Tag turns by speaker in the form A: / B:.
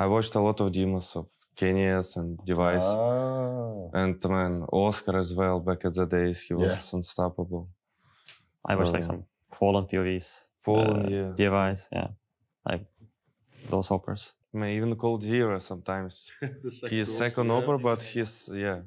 A: I watched a lot of demos of Genius and Device
B: ah.
A: and man
C: Oscar as well. Back at the days, he was yeah. unstoppable. I watched like um, some Fallen POVs, Fallen uh, yeah. Device, yeah, like those hoppers.
A: mean, even called Zero sometimes. he's second yeah. hopper, but he's yeah